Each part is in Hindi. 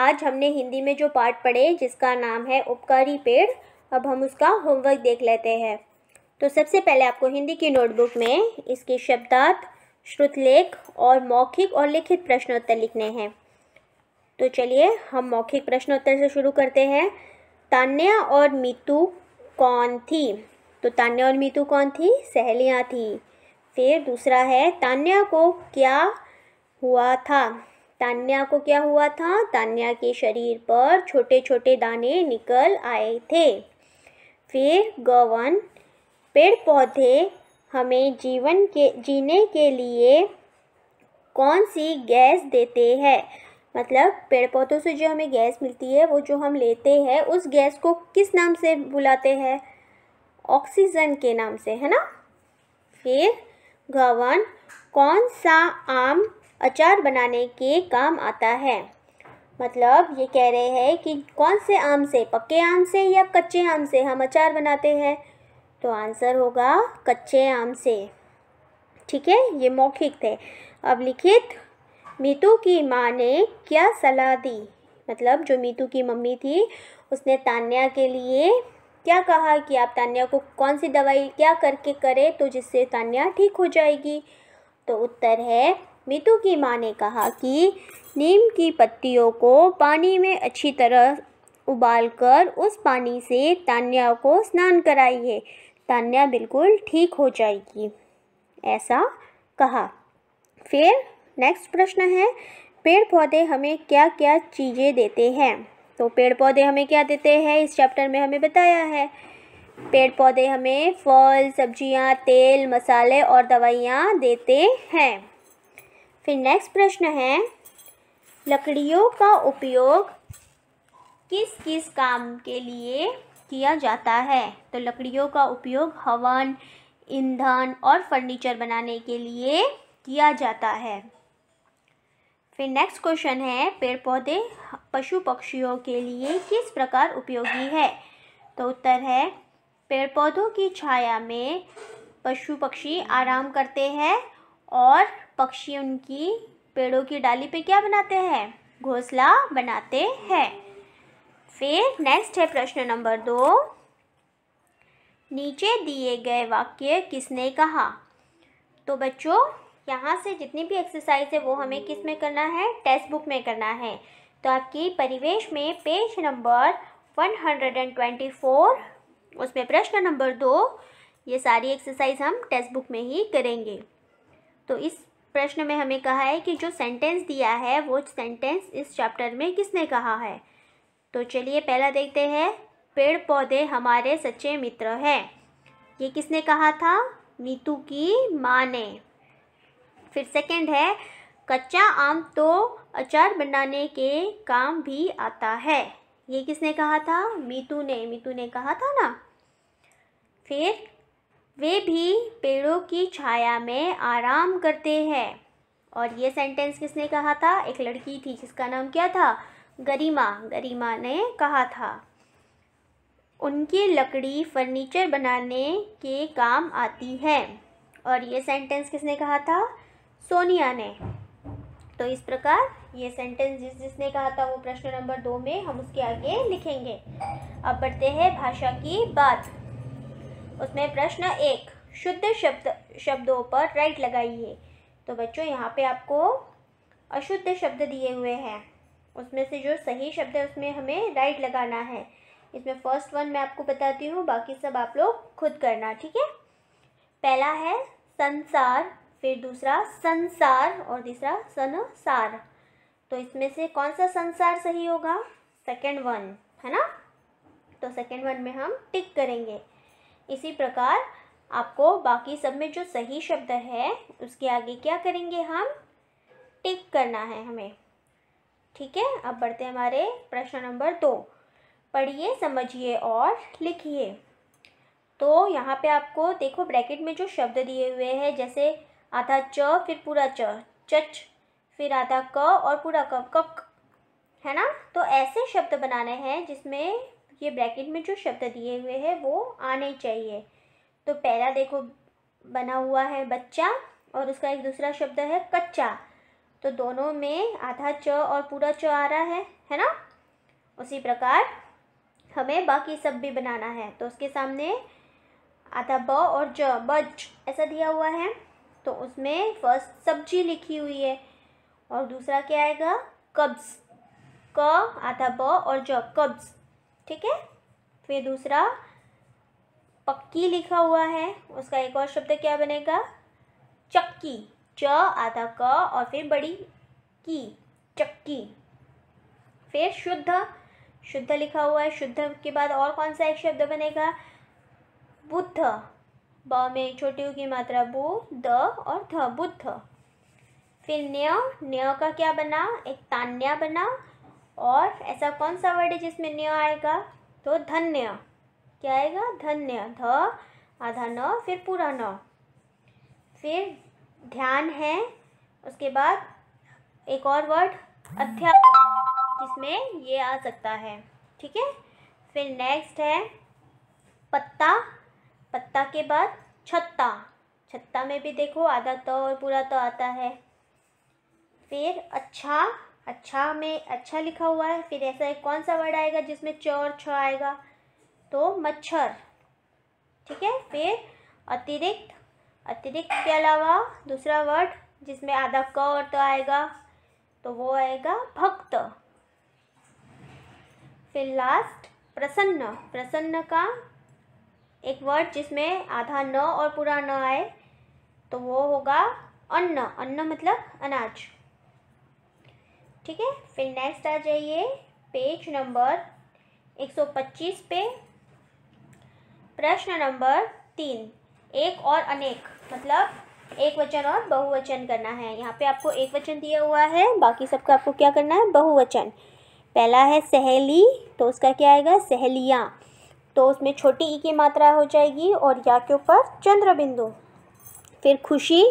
आज हमने हिंदी में जो पाठ पढ़े जिसका नाम है उपकारी पेड़ अब हम उसका होमवर्क देख लेते हैं तो सबसे पहले आपको हिंदी की नोटबुक में इसके शब्दार्थ श्रुतलेख और मौखिक और लिखित प्रश्नोत्तर लिखने हैं तो चलिए हम मौखिक प्रश्नोत्तर से शुरू करते हैं तान्या और मीतू कौन थी तो तान्या और मीतू कौन थी सहेलियाँ थी फिर दूसरा है तान्या को क्या हुआ था तान्या को क्या हुआ था तान्या के शरीर पर छोटे छोटे दाने निकल आए थे फिर गवन पेड़ पौधे हमें जीवन के जीने के लिए कौन सी गैस देते हैं मतलब पेड़ पौधों से जो हमें गैस मिलती है वो जो हम लेते हैं उस गैस को किस नाम से बुलाते हैं ऑक्सीजन के नाम से है ना फिर गवन कौन सा आम अचार बनाने के काम आता है मतलब ये कह रहे हैं कि कौन से आम से पक्के आम से या कच्चे आम से हम अचार बनाते हैं तो आंसर होगा कच्चे आम से ठीक है ये मौखिक थे अब लिखित मीतू की माँ ने क्या सलाह दी मतलब जो मीतू की मम्मी थी उसने तान्या के लिए क्या कहा कि आप तान्या को कौन सी दवाई क्या करके करें तो जिससे तान्या ठीक हो जाएगी तो उत्तर है मितू की माँ ने कहा कि नीम की पत्तियों को पानी में अच्छी तरह उबालकर उस पानी से तान्या को स्नान कराइए तान्या बिल्कुल ठीक हो जाएगी ऐसा कहा फिर नेक्स्ट प्रश्न है पेड़ पौधे हमें क्या क्या चीज़ें देते हैं तो पेड़ पौधे हमें क्या देते हैं इस चैप्टर में हमें बताया है पेड़ पौधे हमें फल सब्जियां तेल मसाले और दवाइयां देते हैं फिर नेक्स्ट प्रश्न है लकड़ियों का उपयोग किस किस काम के लिए किया जाता है तो लकड़ियों का उपयोग हवन ईंधन और फर्नीचर बनाने के लिए किया जाता है फिर नेक्स्ट क्वेश्चन है पेड़ पौधे पशु पक्षियों के लिए किस प्रकार उपयोगी है तो उत्तर है पेड़ पौधों की छाया में पशु पक्षी आराम करते हैं और पक्षी उनकी पेड़ों की डाली पे क्या बनाते हैं घोंसला बनाते हैं फिर नेक्स्ट है प्रश्न नंबर दो नीचे दिए गए वाक्य किसने कहा तो बच्चों यहाँ से जितनी भी एक्सरसाइज है वो हमें किस में करना है टेक्स्ट बुक में करना है तो आपकी परिवेश में page number one hundred and twenty four उसमें प्रश्न नंबर दो ये सारी एक्सरसाइज हम टेक्स्ट बुक में ही करेंगे तो इस प्रश्न में हमें कहा है कि जो सेंटेंस दिया है वो सेंटेंस इस चैप्टर में किसने कहा है तो चलिए पहला देखते हैं पेड़ पौधे हमारे सच्चे मित्र हैं ये किसने कहा था नीतू की माँ ने फिर सेकंड है कच्चा आम तो अचार बनाने के काम भी आता है ये किसने कहा था मीतू ने मीतू ने कहा था ना फिर वे भी पेड़ों की छाया में आराम करते हैं और ये सेंटेंस किसने कहा था एक लड़की थी जिसका नाम क्या था गरिमा गरिमा ने कहा था उनकी लकड़ी फर्नीचर बनाने के काम आती है और ये सेंटेंस किसने कहा था सोनिया ने तो इस प्रकार ये सेंटेंस जिस जिसने कहा था वो प्रश्न नंबर दो में हम उसके आगे लिखेंगे अब बढ़ते हैं भाषा की बात उसमें प्रश्न एक शुद्ध शब्द शब्दों पर राइट लगाइए तो बच्चों यहाँ पे आपको अशुद्ध शब्द दिए हुए हैं उसमें से जो सही शब्द है उसमें हमें राइट लगाना है इसमें फर्स्ट वन मैं आपको बताती हूँ बाकी सब आप लोग खुद करना ठीक है पहला है संसार फिर दूसरा संसार और तीसरा संसार तो इसमें से कौन सा संसार सही होगा सेकेंड वन है ना तो सेकेंड वन में हम टिक करेंगे इसी प्रकार आपको बाकी सब में जो सही शब्द है उसके आगे क्या करेंगे हम टिक करना है हमें ठीक है अब बढ़ते हैं हमारे प्रश्न नंबर दो पढ़िए समझिए और लिखिए तो यहाँ पे आपको देखो ब्रैकेट में जो शब्द दिए हुए हैं जैसे आधा च फिर पूरा च चच फिर आधा क और पूरा क कक है ना तो ऐसे शब्द बनाने हैं जिसमें ये ब्रैकेट में जो शब्द दिए हुए हैं वो आने चाहिए तो पहला देखो बना हुआ है बच्चा और उसका एक दूसरा शब्द है कच्चा तो दोनों में आधा च और पूरा च आ रहा है है ना उसी प्रकार हमें बाकी सब भी बनाना है तो उसके सामने आधा ब और ज बच ऐसा दिया हुआ है तो उसमें फर्स्ट सब्जी लिखी हुई है और दूसरा क्या आएगा कब्ज क आधा ब और ज कब्ज़ ठीक है फिर दूसरा पक्की लिखा हुआ है उसका एक और शब्द क्या बनेगा चक्की च आधा क और फिर बड़ी की चक्की फिर शुद्ध शुद्ध लिखा हुआ है शुद्ध के बाद और कौन सा एक शब्द बनेगा बुद्ध ब में छोटी की मात्रा बु द और ध बुद्ध फिर न्य न्य का क्या बना एक तान्या बना और ऐसा कौन सा वर्ड है जिसमें न्य आएगा तो धन्य क्या आएगा धन्य ध आधा न फिर पूरा न फिर ध्यान है उसके बाद एक और वर्ड अध्यापक जिसमें ये आ सकता है ठीक है फिर नेक्स्ट है पत्ता पत्ता के बाद छत्ता छत्ता में भी देखो आधा तो और पूरा तो आता है फिर अच्छा अच्छा में अच्छा लिखा हुआ है फिर ऐसा एक कौन सा वर्ड आएगा जिसमें च और छ आएगा तो मच्छर ठीक है फिर अतिरिक्त अतिरिक्त के अलावा दूसरा वर्ड जिसमें आधा क और तो आएगा तो वो आएगा भक्त फिर लास्ट प्रसन्न प्रसन्न का एक वर्ड जिसमें आधा न और पूरा न आए तो वो होगा अन्न अन्न मतलब अनाज ठीक है फिर नेक्स्ट आ जाइए पेज नंबर 125 पे प्रश्न नंबर तीन एक और अनेक मतलब एक वचन और बहुवचन करना है यहाँ पे आपको एक वचन दिया हुआ है बाकी सबका आपको क्या करना है बहुवचन पहला है सहेली तो उसका क्या आएगा सहेलियाँ तो उसमें छोटी ई की मात्रा हो जाएगी और या के ऊपर चंद्र बिंदु फिर खुशी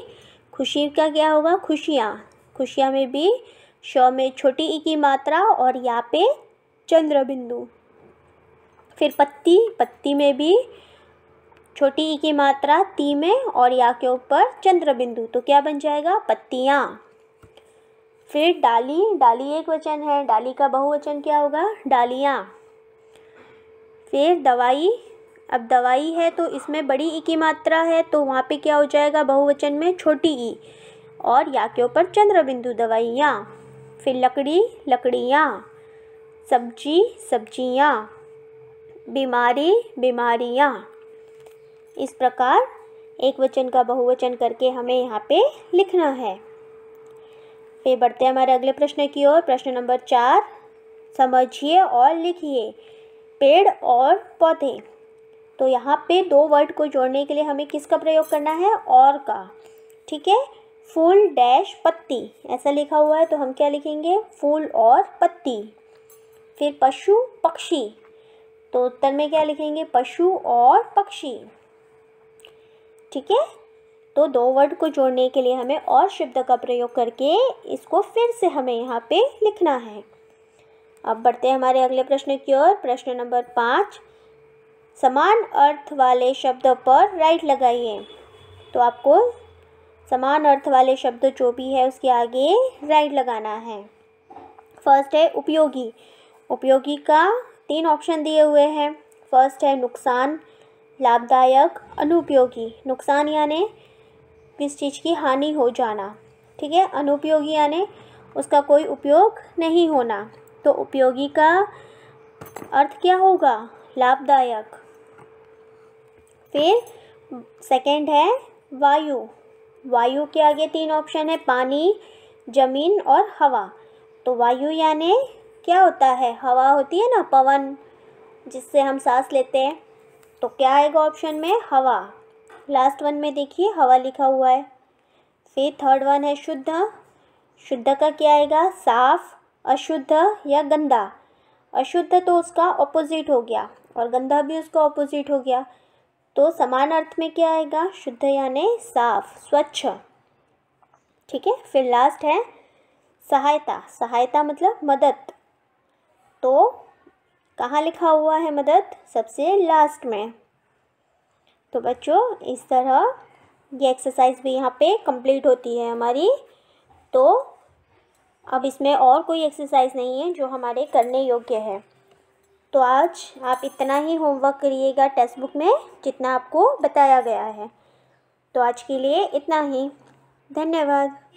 खुशी का क्या होगा खुशियाँ खुशियाँ में भी श में छोटी ई की मात्रा और यहाँ पे चंद्र बिंदु फिर पत्ती पत्ती में भी छोटी ई की मात्रा ती में और या के ऊपर चंद्र बिंदु तो क्या बन जाएगा पत्तियाँ फिर डाली डाली एक वचन है डाली का बहुवचन क्या होगा डालियाँ फिर दवाई अब दवाई है तो इसमें बड़ी ई की मात्रा है तो वहाँ पे क्या हो जाएगा बहुवचन में छोटी ई और या के ऊपर चंद्र बिंदु दवाइयाँ फिर लकड़ी लकड़ियाँ सब्जी सब्जियाँ बीमारी बीमारियाँ इस प्रकार एक वचन का बहुवचन करके हमें यहाँ पे लिखना है फिर बढ़ते हैं हमारे अगले प्रश्न की ओर प्रश्न नंबर चार समझिए और लिखिए पेड़ और पौधे तो यहाँ पे दो वर्ड को जोड़ने के लिए हमें किसका प्रयोग करना है और का ठीक है फूल डैश पत्ती ऐसा लिखा हुआ है तो हम क्या लिखेंगे फूल और पत्ती फिर पशु पक्षी तो उत्तर में क्या लिखेंगे पशु और पक्षी ठीक है तो दो वर्ड को जोड़ने के लिए हमें और शब्द का प्रयोग करके इसको फिर से हमें यहाँ पे लिखना है अब बढ़ते हैं हमारे अगले प्रश्न की ओर प्रश्न नंबर पाँच समान अर्थ वाले शब्द पर राइट लगाइए तो आपको समान अर्थ वाले शब्द जो भी है उसके आगे राइट लगाना है फर्स्ट है उपयोगी उपयोगी का तीन ऑप्शन दिए हुए हैं फर्स्ट है नुकसान लाभदायक अनुपयोगी नुकसान यानी किस चीज़ की हानि हो जाना ठीक है अनुपयोगी यानी उसका कोई उपयोग नहीं होना तो उपयोगी का अर्थ क्या होगा लाभदायक फिर सेकंड है वायु वायु के आगे तीन ऑप्शन है पानी जमीन और हवा तो वायु यानी क्या होता है हवा होती है ना पवन जिससे हम सांस लेते हैं तो क्या आएगा ऑप्शन में हवा लास्ट वन में देखिए हवा लिखा हुआ है फिर थर्ड वन है शुद्ध शुद्ध का क्या आएगा साफ अशुद्ध या गंदा अशुद्ध तो उसका ऑपोजिट हो गया और गंदा भी उसका ऑपोजिट हो गया तो समान अर्थ में क्या आएगा शुद्ध यानि साफ स्वच्छ ठीक है फिर लास्ट है सहायता सहायता मतलब मदद तो कहाँ लिखा हुआ है मदद सबसे लास्ट में तो बच्चों इस तरह ये एक्सरसाइज भी यहाँ पे कंप्लीट होती है हमारी तो अब इसमें और कोई एक्सरसाइज नहीं है जो हमारे करने योग्य है तो आज आप इतना ही होमवर्क करिएगा टेक्स्ट बुक में जितना आपको बताया गया है तो आज के लिए इतना ही धन्यवाद